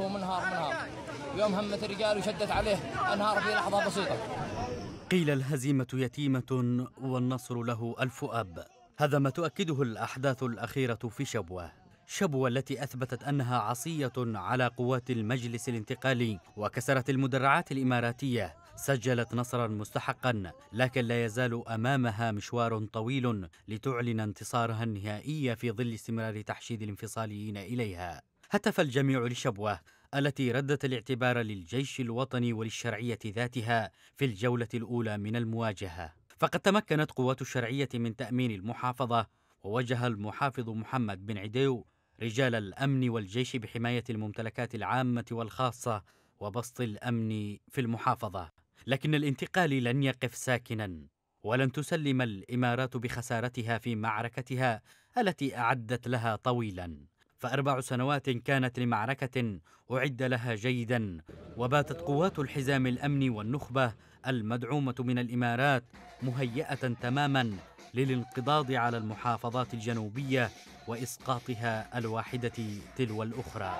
ومنهار منهار يوم همت الرجال وشدت عليه انهار في لحظه بسيطه قيل الهزيمه يتيمه والنصر له الف اب هذا ما تؤكده الاحداث الاخيره في شبوه شبوة التي أثبتت أنها عصية على قوات المجلس الانتقالي وكسرت المدرعات الإماراتية سجلت نصرا مستحقا لكن لا يزال أمامها مشوار طويل لتعلن انتصارها النهائي في ظل استمرار تحشيد الانفصاليين إليها هتف الجميع لشبوه التي ردت الاعتبار للجيش الوطني وللشرعيه ذاتها في الجوله الاولى من المواجهه فقد تمكنت قوات الشرعيه من تامين المحافظه ووجه المحافظ محمد بن عديو رجال الامن والجيش بحمايه الممتلكات العامه والخاصه وبسط الامن في المحافظه لكن الانتقال لن يقف ساكنا ولن تسلم الامارات بخسارتها في معركتها التي اعدت لها طويلا فأربع سنوات كانت لمعركة أعد لها جيدا وباتت قوات الحزام الأمني والنخبة المدعومة من الإمارات مهيئة تماما للانقضاض على المحافظات الجنوبية وإسقاطها الواحدة تلو الأخرى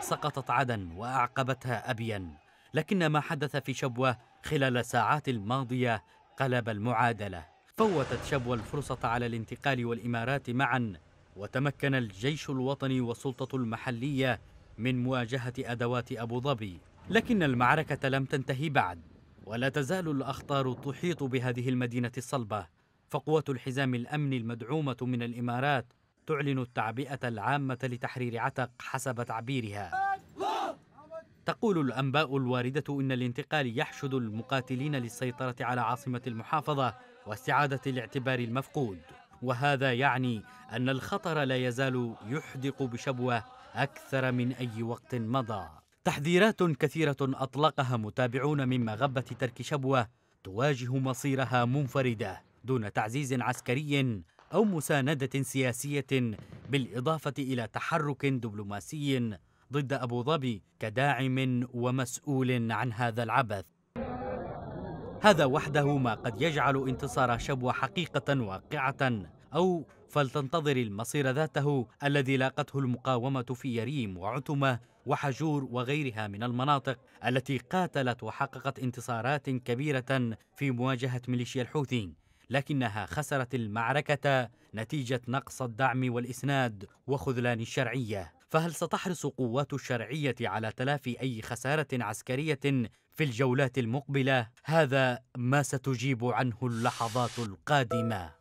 سقطت عدن وأعقبتها أبين لكن ما حدث في شبوة خلال الساعات الماضية قلب المعادلة فوتت شبوة الفرصة على الانتقال والإمارات معاً وتمكن الجيش الوطني والسلطة المحلية من مواجهة أدوات أبو ظبي لكن المعركة لم تنتهي بعد ولا تزال الأخطار تحيط بهذه المدينة الصلبة فقوة الحزام الأمني المدعومة من الإمارات تعلن التعبئة العامة لتحرير عتق حسب تعبيرها تقول الأنباء الواردة إن الانتقال يحشد المقاتلين للسيطرة على عاصمة المحافظة واستعادة الاعتبار المفقود وهذا يعني أن الخطر لا يزال يحدق بشبوة أكثر من أي وقت مضى تحذيرات كثيرة أطلقها متابعون من مغبة ترك شبوة تواجه مصيرها منفردة دون تعزيز عسكري أو مساندة سياسية بالإضافة إلى تحرك دبلوماسي ضد أبو ظبي كداعم ومسؤول عن هذا العبث هذا وحده ما قد يجعل انتصار شبوة حقيقة واقعة أو فلتنتظر المصير ذاته الذي لاقته المقاومة في يريم وعتمة وحجور وغيرها من المناطق التي قاتلت وحققت انتصارات كبيرة في مواجهة ميليشيا الحوثي لكنها خسرت المعركة نتيجة نقص الدعم والإسناد وخذلان الشرعية فهل ستحرص قوات الشرعية على تلافي أي خسارة عسكرية في الجولات المقبله هذا ما ستجيب عنه اللحظات القادمه